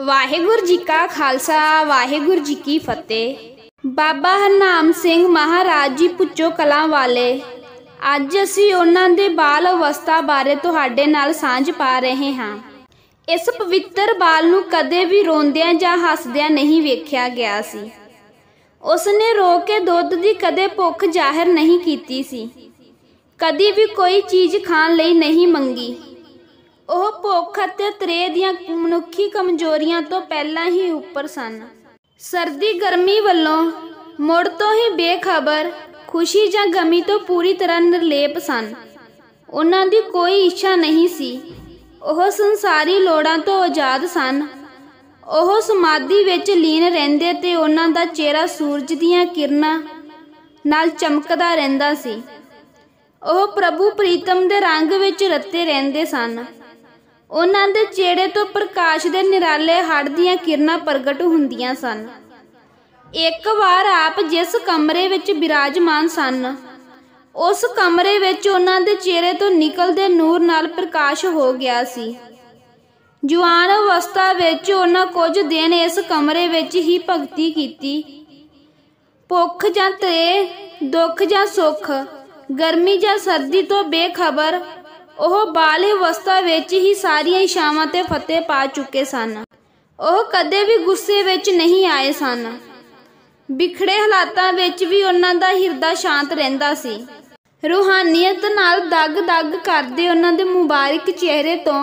ਵਾਹਿਗੁਰੂ ਜੀ ਕਾ ਖਾਲਸਾ ਵਾਹਿਗੁਰੂ ਜੀ ਕੀ ਫਤਿਹ ਬਾਬਾ ਹਰਨਾਮ ਸਿੰਘ ਮਹਾਰਾਜ ਜੀ ਪੁੱਛੋ ਕਲਾ ਵਾਲੇ ਅੱਜ ਅਸੀਂ ਉਹਨਾਂ ਦੇ ਬਾਲ ਅਵਸਥਾ ਬਾਰੇ ਤੁਹਾਡੇ ਨਾਲ ਸਾਂਝ ਪਾ ਰਹੇ ਹਾਂ ਇਸ ਪਵਿੱਤਰ ਬਾਲ ਨੂੰ ਕਦੇ ਵੀ ਰੋਂਦਿਆਂ ਜਾਂ ਹੱਸਦਿਆਂ ਨਹੀਂ ਵੇਖਿਆ ਗਿਆ ਸੀ ਉਸ ਨੇ ਰੋ ਕੇ ਦੁੱਧ ਦੀ ਕਦੇ ਭੁੱਖ ਜ਼ਾਹਿਰ ਨਹੀਂ ਕੀਤੀ ਸੀ ਕਦੀ ਵੀ ਕੋਈ ਚੀਜ਼ ਖਾਣ ਲਈ ਨਹੀਂ ਮੰਗੀ ਉਹ ਭੁੱਖ ਅਤੇ ਤ੍ਰੇ ਦੀਆਂ ਮਨੁੱਖੀ ਕਮਜ਼ੋਰੀਆਂ ਤੋਂ ਪਹਿਲਾਂ ਹੀ ਉੱਪਰ ਸਨ ਸਰਦੀ ਗਰਮੀ ਵੱਲੋਂ ਮੁੜ ਤੋਂ ਹੀ ਬੇਖਬਰ ਖੁਸ਼ੀ ਜਾਂ ਗਮੀ ਤੋਂ ਪੂਰੀ ਤਰ੍ਹਾਂ ਨਿਰਲੇਪ ਸਨ ਉਹਨਾਂ ਦੀ ਕੋਈ ਇੱਛਾ ਨਹੀਂ ਸੀ ਉਹ ਸੰਸਾਰੀ ਲੋੜਾਂ ਤੋਂ ਆਜ਼ਾਦ ਸਨ ਉਹ ਸਮਾਧੀ ਵਿੱਚ ਲੀਨ ਰਹਿੰਦੇ ਤੇ ਉਹਨਾਂ ਦਾ ਚਿਹਰਾ ਸੂਰਜ ਦੀਆਂ ਕਿਰਨਾਂ ਨਾਲ ਚਮਕਦਾ ਰਹਿੰਦਾ ਸੀ ਉਹ ਪ੍ਰਭੂ ਪ੍ਰੀਤਮ ਦੇ ਰੰਗ ਵਿੱਚ ਰੱਤੇ ਰਹਿੰਦੇ ਸਨ ਉਹਨਾਂ ਦੇ ਚਿਹਰੇ ਤੋਂ ਪ੍ਰਕਾਸ਼ ਦੇ ਨਿਰਾਲੇ ਹੜ ਦੀਆਂ ਕਿਰਨਾਂ ਪ੍ਰਗਟ ਹੁੰਦੀਆਂ ਸਨ ਇੱਕ ਵਾਰ ਆਪ ਜਿਸ ਕਮਰੇ ਵਿੱਚ ਬਿਰਾਜਮਾਨ ਸਨ ਉਸ ਕਮਰੇ ਵਿੱਚ ਉਹਨਾਂ ਦੇ ਚਿਹਰੇ ਤੋਂ ਨਿਕਲਦੇ ਨੂਰ ਨਾਲ ਪ੍ਰਕਾਸ਼ ਹੋ ਗਿਆ ਸੀ ਜਵਾਨ ਅਵਸਥਾ ਵਿੱਚ ਉਹਨਾਂ ਕੁਝ ਦਿਨ ਇਸ ਕਮਰੇ ਵਿੱਚ ਹੀ ਭਗਤੀ ਕੀਤੀ ਭੁੱਖ ਜਾਂ ਤੇ ਦੁੱਖ ਜਾਂ ਸੁੱਖ ਗਰਮੀ ਜਾਂ ਸਰਦੀ ਤੋਂ ਬੇਖਬਰ ਉਹ ਬਾਲੇ ਅਵਸਥਾ ਵਿੱਚ ਹੀ ਸਾਰੀਆਂ ਇਸ਼ਾਵਾਂ ਤੇ ਫਤਿਹ ਪਾ ਚੁੱਕੇ ਸਨ ਉਹ ਕਦੇ ਵੀ ਗੁੱਸੇ ਵਿੱਚ ਨਹੀਂ ਆਏ ਸਨ ਵਿਖੜੇ ਹਾਲਾਤਾਂ ਵਿੱਚ ਵੀ ਉਹਨਾਂ ਦਾ ਹਿਰਦਾ ਸ਼ਾਂਤ ਰਹਿੰਦਾ ਸੀ ਰੂਹਾਨੀਅਤ ਨਾਲ ਦਗ-ਦਗ ਕਰਦੇ ਉਹਨਾਂ ਦੇ ਮੁਬਾਰਕ ਚਿਹਰੇ ਤੋਂ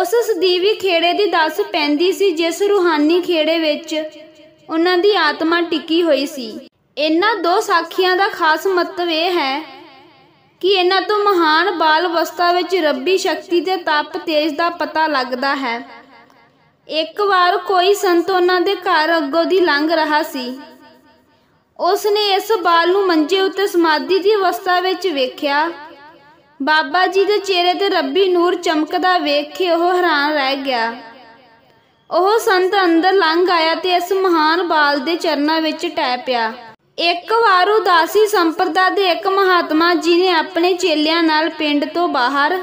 ਉਸ ਸਦੀਵੀ ਖੇੜੇ ਦੀ ਦਸ ਪੈਂਦੀ ਸੀ ਜਿਸ ਰੂਹਾਨੀ ਖੇੜੇ ਵਿੱਚ ਉਹਨਾਂ ਦੀ ਆਤਮਾ ਟਿਕੀ ਹੋਈ ਸੀ ਇਹਨਾਂ ਦੋ ਸਾਖੀਆਂ ਦਾ ਖਾਸ ਮਤਵ ਇਹ ਹੈ ਕਿ ਇਹਨਾਂ ਤੋਂ ਮਹਾਨ ਬਾਲ ਅਵਸਥਾ ਵਿੱਚ ਰੱਬੀ ਸ਼ਕਤੀ ਤੇ ਤਪ ਤੇਜ ਦਾ ਪਤਾ ਲੱਗਦਾ ਹੈ ਇੱਕ ਵਾਰ ਕੋਈ ਸੰਤ ਉਹਨਾਂ ਦੇ ਘਰ ਅੱਗੋਂ ਦੀ ਲੰਘ ਰਹਾ ਸੀ ਉਸ ਨੇ ਇਸ ਬਾਲ ਨੂੰ ਮੰਜੇ ਉੱਤੇ ਸਮਾਧੀ ਦੀ ਅਵਸਥਾ ਵਿੱਚ ਵੇਖਿਆ ਬਾਬਾ ਜੀ ਦੇ ਚਿਹਰੇ ਤੇ ਰੱਬੀ ਨੂਰ ਚਮਕਦਾ ਵੇਖ ਕੇ ਉਹ ਹੈਰਾਨ ਰਹਿ ਗਿਆ ਉਹ ਸੰਤ ਅੰਦਰ ਲੰਘ ਆਇਆ ਤੇ ਇਸ ਮਹਾਨ ਬਾਲ ਦੇ ਚਰਨਾਂ ਵਿੱਚ ਟੈ ਪਿਆ ਇੱਕ ਵਾਰ ਉਦਾਸੀ ਸੰਪਰਦਾ ਦੇ ਇੱਕ ਮਹਾਤਮਾ ਜੀ ਨੇ ਆਪਣੇ ਚੇਲਿਆਂ ਨਾਲ ਪਿੰਡ ਤੋਂ ਬਾਹਰ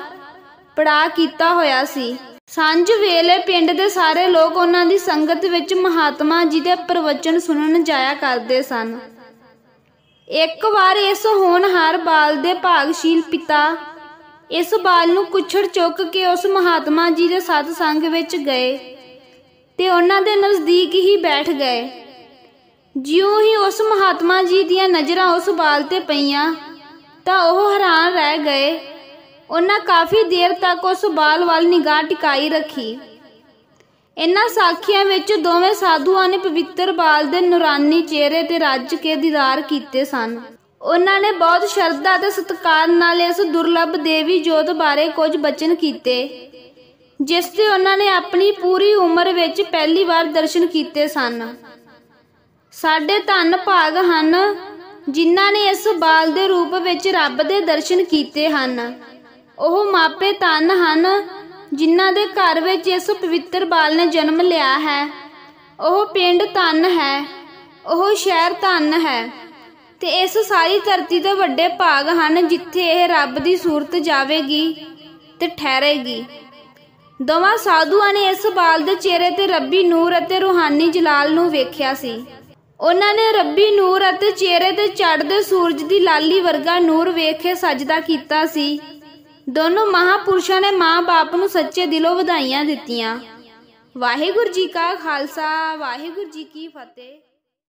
ਪੜਾ ਕੀਤਾ ਹੋਇਆ ਸੀ ਸਾਂਝ ਵੇਲੇ ਪਿੰਡ ਦੇ ਸਾਰੇ ਲੋਕ ਉਹਨਾਂ ਦੀ ਸੰਗਤ ਵਿੱਚ ਮਹਾਤਮਾ ਜੀ ਦੇ ਪ੍ਰਵਚਨ ਸੁਣਨ ਜਾਇਆ ਕਰਦੇ ਸਨ ਇੱਕ ਵਾਰ ਇਸ ਹਰ ਬਾਲ ਦੇ ਭਾਗਸ਼ੀਲ ਪਿਤਾ ਇਸ ਬਾਲ ਨੂੰ ਕੁਛੜ ਚੁੱਕ ਕੇ ਉਸ ਮਹਾਤਮਾ ਜੀ ਦੇ ਸਾਧ ਸੰਗ ਵਿੱਚ ਗਏ ਤੇ ਉਹਨਾਂ ਦੇ ਨਜ਼ਦੀਕ ਹੀ ਬੈਠ ਗਏ ਜਿਉਂ ਹੀ ਉਸ ਮਹਾਤਮਾ ਜੀ ਦੀਆਂ ਨਜ਼ਰਾਂ ਉਸ ਬਾਲ ਤੇ ਪਈਆਂ ਤਾਂ ਉਹ ਹੈਰਾਨ ਰਹਿ ਗਏ ਉਹਨਾਂ ਕਾਫੀ ਦੇਰ ਤੱਕ ਉਸ ਬਾਲ ਵੱਲ ਨਿਗਾਹ ਟਿਕਾਈ ਰੱਖੀ ਇਨ੍ਹਾਂ ਸਾਖੀਆਂ ਵਿੱਚ ਦੋਵੇਂ ਸਾਧੂਆਂ ਨੇ ਪਵਿੱਤਰ ਬਾਲ ਦੇ ਨੂਰਾਨੀ ਚਿਹਰੇ ਤੇ ਰੱਜ ਕੇ ਦੀਦਾਰ ਕੀਤੇ ਸਨ ਉਹਨਾਂ ਨੇ ਬਹੁਤ ਸ਼ਰਧਾ ਤੇ ਸਤਿਕਾਰ ਨਾਲ ਇਸ ਦੁਰਲੱਭ ਦੇਵੀ ਜੋਤ ਬਾਰੇ ਕੁਝ ਬਚਨ ਕੀਤੇ ਜਿਸ ਤੇ ਉਹਨਾਂ ਨੇ ਆਪਣੀ ਪੂਰੀ ਉਮਰ ਵਿੱਚ ਪਹਿਲੀ ਵਾਰ ਦਰਸ਼ਨ ਕੀਤੇ ਸਨ ਸਾਡੇ ਧੰਨ ਭਾਗ ਹਨ ਜਿਨ੍ਹਾਂ ਨੇ ਇਸ ਬਾਲ ਦੇ ਰੂਪ ਵਿੱਚ ਰੱਬ ਦੇ ਦਰਸ਼ਨ ਕੀਤੇ ਹਨ ਉਹ ਮਾਪੇ ਧੰਨ ਹਨ ਜਿਨ੍ਹਾਂ ਦੇ ਘਰ ਵਿੱਚ ਇਸ ਪਵਿੱਤਰ ਬਾਲ ਨੇ ਜਨਮ ਲਿਆ ਹੈ ਉਹ ਪਿੰਡ ਧੰਨ ਹੈ ਉਹ ਸ਼ਹਿਰ ਧੰਨ ਹੈ ਤੇ ਇਸ ਸਾਰੀ ਧਰਤੀ ਦੇ ਵੱਡੇ ਭਾਗ ਹਨ ਜਿੱਥੇ ਇਹ ਰੱਬ ਦੀ ਸੂਰਤ ਜਾਵੇਗੀ ਤੇ ਠਹਿਰੇਗੀ ਦੋਵਾਂ ਸਾਧੂਆਂ ਨੇ ਇਸ ਬਾਲ ਦੇ ਚਿਹਰੇ ਤੇ ਰੱਬੀ ਨੂਰ ਅਤੇ ਰੂਹਾਨੀ ਜਲਾਲ ਨੂੰ ਵੇਖਿਆ ਸੀ ਉਹਨਾਂ ਨੇ ਰੱਬੀ ਨੂਰ ਅਤੇ ਚਿਹਰੇ ਤੇ ਚੜਦੇ ਸੂਰਜ ਦੀ ਲਾਲੀ ਵਰਗਾ ਨੂਰ ਵੇਖ ਕੇ ਸਜਦਾ ਕੀਤਾ ਸੀ ਦੋਨੋਂ ਮਹਾਪੁਰਸ਼ਾਂ ਨੇ ਮਾਂ-ਬਾਪ ਨੂੰ ਸੱਚੇ ਦਿਲੋਂ ਵਧਾਈਆਂ ਦਿੱਤੀਆਂ ਵਾਹਿਗੁਰੂ ਜੀ ਕਾ ਖਾਲਸਾ ਵਾਹਿਗੁਰੂ ਜੀ ਕੀ ਫਤਿਹ